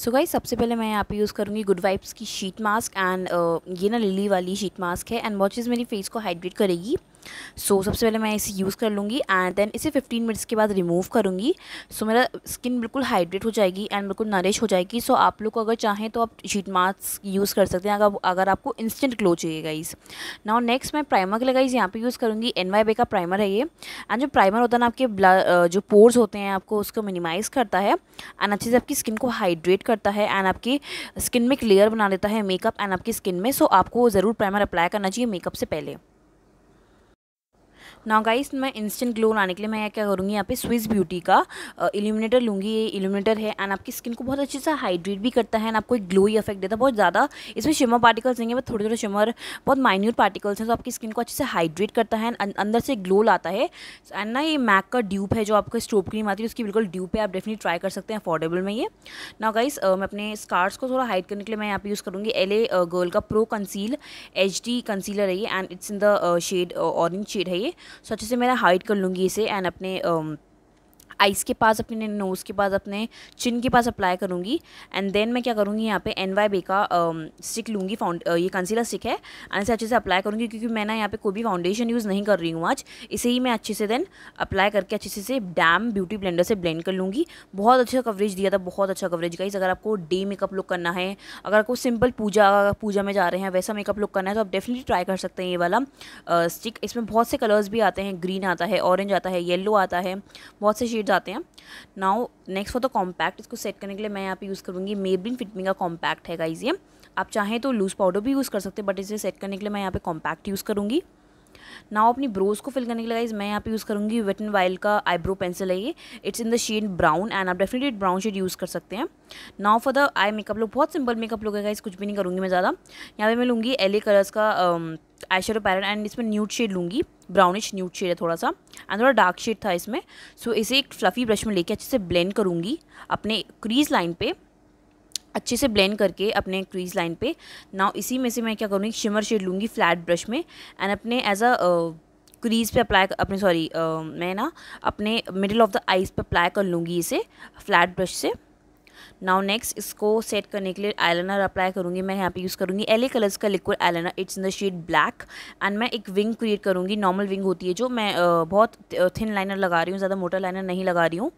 so guys सबसे पहले मैं यहाँ पे यूज़ करूँगी गुड वाइब्स की शीट मास्क एंड ये ना लिली वाली शीट मास्क है एंड वॉच मेरी फेस को हाइड्रेट करेगी सो so, सबसे पहले मैं इसे यूज़ कर लूँगी एंड देन इसे 15 मिनट्स के बाद रिमूव करूँगी सो so, मेरा स्किन बिल्कुल हाइड्रेट हो जाएगी एंड बिल्कुल नरिश हो जाएगी सो so, आप लोग को अगर चाहें तो आप शीट मास्क यूज़ कर सकते हैं अगर अगर आपको इंस्टेंट ग्लो चाहिए गाइज नाउ नेक्स्ट मैं प्राइमर के लिए गाइज यहाँ पर यूज़ करूँगी एन का प्राइमर है ये एंड जो प्राइमर होता है ना आपके जो पोर्स होते हैं आपको उसको मिनिमाइज़ करता है एंड अच्छे से आपकी स्किन को हाइड्रेट करता है एंड आपकी स्किन में क्लियर बना देता है मेकअप एंड आपकी स्किन में सो आपको ज़रूर प्राइमर अप्लाई करना चाहिए मेकअप से पहले नाउ गाइस मैं इंस्टेंट ग्लो लाने के लिए मैं क्या करूँगी यहाँ पे स्विस ब्यूटी का इल्यूमिनेटर लूँगी ये इल्यूमिनेटर है एंड आपकी स्किन को बहुत अच्छे से हाइड्रेट भी करता है एंड आपको एक ग्लोई इफेक्ट देता है बहुत ज़्यादा इसमें शिमर पार्टिकल्स नहीं है बट थोड़े थोड़े शिमर बहुत माइन्यूट पार्टिकल्स हैं तो आपकी स्किन को अच्छे से हाइड्रेट करता है अंदर से ग्लो लाता है एंड ना ये मैक का ड्यूप है जो आपको स्ट्रोप क्रीम आती है उसकी बिल्कुल ड्यूप है आप डेफिनेट ट्राई कर सकते हैं अफोर्डेबल में ये ना गाइस मैं अपने स्कार्स को थोड़ा हाइड करने के लिए मैं यहाँ पे यूज़ करूँगी एल ए गर्ल का प्रो कंसील एच डी कंसीलर है ये and it's in the shade orange shade है ये सो अच्छे से मैं हाइड कर लूँगी इसे एंड अपने um, आइस के पास अपने नोज़ के पास अपने चिन के पास अप्लाई करूँगी एंड देन मैं क्या करूँगी यहाँ पे एन वाई बे का स्टिक um, लूँगी फाउंड uh, ये कंसीलर स्टिक है एंड इसे अच्छे से अप्लाई करूँगी क्योंकि मैं ना यहाँ पे कोई भी फाउंडेशन यूज़ नहीं कर रही हूँ आज इसे ही मैं अच्छे से देन अप्लाई करके अच्छे से डैम ब्यूटी ब्लेंडर से ब्लेंड कर लूँगी बहुत अच्छा कवरेज दिया था बहुत अच्छा कवरेज गाइज अगर आपको डे मेकअप लुक करना है अगर आपको सिंपल पूजा पूजा में जा रहे हैं वैसा मेकअप लुक करना है तो आप डेफिनेटली ट्राई कर सकते हैं ये वाला स्टिक uh, इसमें बहुत से कलर्स भी आते हैं ग्रीन आता है ऑरेंज आता है येलो आता है बहुत से शेड जाते हैं now next for the compact इसको सेट करने के लिए मैं यहाँ पे यूज़ करूँगी मेबलिन फिटमिंग का कॉम्पैक्ट है गाइज ये आप चाहें तो लूज़ पाउडर भी यूज़ कर सकते हैं बट इसे सेट करने के लिए मैं यहाँ पे कॉम्पैक्ट यूज़ करूँगी नाउ अपनी ब्रोज को फिल करने के लिए गाइज मैं यहाँ पे यूज़ करूँगी वेट एंड वाइल्ड का आईब्रो पेंसिल है ये it's in the shade brown and आप डेफिनेटली ब्राउन शेड यूज़ कर सकते हैं now for the eye makeup look बहुत सिंपल मेकअप लुक है गाइज कुछ भी नहीं करूँगी मैं ज़्यादा यहाँ पे मैं लूँगी एल कलर्स का आई शेडो पैलेट एंड इसमें न्यूड शेड लूँगी ब्राउनिश न्यूट शेड है थोड़ा सा एंड थोड़ा डार्क शेड था इसमें सो so, इसे एक फ्लफ़ी ब्रश में लेके अच्छे से ब्लेंड करूँगी अपने क्रीज लाइन पे अच्छे से ब्लेंड करके अपने क्रीज लाइन पे नाउ इसी में से मैं क्या करूँगी शिमर शेड लूँगी फ्लैट ब्रश में एंड अपने एज अ क्रीज पे अप्लाई अपने सॉरी uh, मैं ना अपने मिडिल ऑफ द आइज पे अप्लाई कर लूँगी इसे फ्लैट ब्रश से नाउ नेक्स्ट इसको सेट करने के लिए आईलाइनर अप्लाई करूँगी मैं यहाँ पे यूज़ करूँगी एले कलर्स का liquid eyeliner it's in the shade black and मैं एक विंग क्रिएट करूँगी नॉर्मल विंग होती है जो मैं बहुत थिन लाइनर लगा रही हूँ ज़्यादा मोटा लाइनर नहीं लगा रही हूँ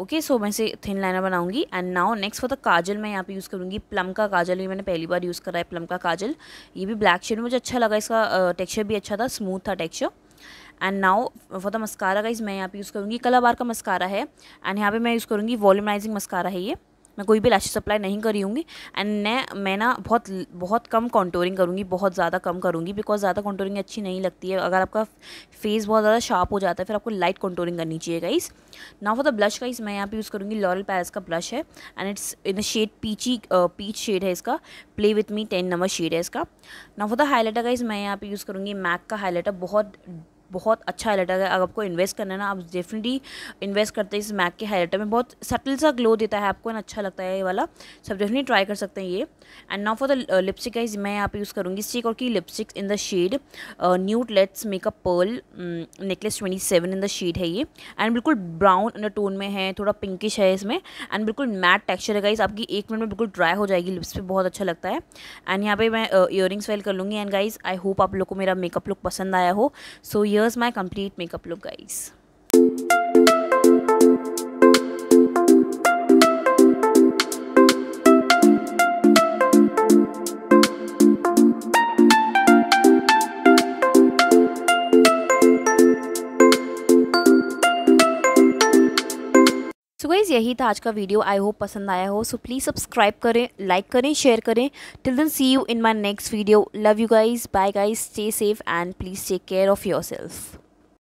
ओके सो मैं इसे थिन लाइनर बनाऊंगी and now next for the kajal मैं यहाँ पे यूज़ करूँगी प्लम का काजल भी मैंने पहली बार यूज़ करा है प्लम का काजल ये भी ब्लैक शेड में मुझे अच्छा लगा इसका टेक्सचर भी अच्छा था स्मूथ था texture and now for the mascara का मैं यहाँ पे यूज़ करूँगी कलाबार का मस्कारा है एंड यहाँ पे मैं यूज़ करूँगी वॉल्यूमाइजिंग मस्कारा है ये मैं कोई भी लैशेज अप्लाई नहीं करूँगी एंड न मैं ना बहुत बहुत कम कॉन्टोरिंग करूँगी बहुत ज़्यादा कम करूँगी बिकॉज ज़्यादा कॉन्टोरिंग अच्छी नहीं लगती है अगर आपका फेस बहुत ज़्यादा शार्प हो जाता है फिर आपको लाइट कॉन्टोरिंग करनी चाहिए गाइस ना फॉर द ब्लश का मैं यहाँ पे यूज़ करूँगी लॉरल पैरस का ब्लश है and it's in the shade peachy peach shade है इसका play with me ten number shade है इसका ना फॉर द हाईलाइटर का मैं यहाँ पे यूज़ करूँगी मैक का हाईलाइटर बहुत बहुत अच्छा हाईलाइटर है अगर आपको इन्वेस्ट करना है ना आप डेफिनेटली इन्वेस्ट करते हैं इस मैक के हाईलाइटर में बहुत सटल सा ग्लो देता है आपको ना अच्छा लगता है ये वाला सब डेफिनेटली ट्राई कर सकते हैं ये and now for the lipstick है मैं यहाँ पे यूज़ करूँगी स्टिक और की lipsticks in the shade nude let's makeup pearl necklace twenty seven in the shade है ये एंड बिल्कुल ब्राउन अंडर टोन में है थोड़ा पिंकिश है इसमें एंड बिल्कुल मैट टेक्स्चर है गाइज आपकी एक मिनट में बिल्कुल ड्राई हो जाएगी लिप्स पर बहुत अच्छा लगता है एंड यहाँ पर मैं ईयर uh, वेल कर लूँगी एंड गाइज आई होप आप लोग को मेरा मेकअप लुक पसंद आया हो सो so, ये here's my complete makeup look guys guys यही था आज का वीडियो आई होप पसंद आया हो सो प्लीज़ सब्सक्राइब करें लाइक करें शेयर करें till then see you in my next video love you guys bye guys stay safe and please take care of your self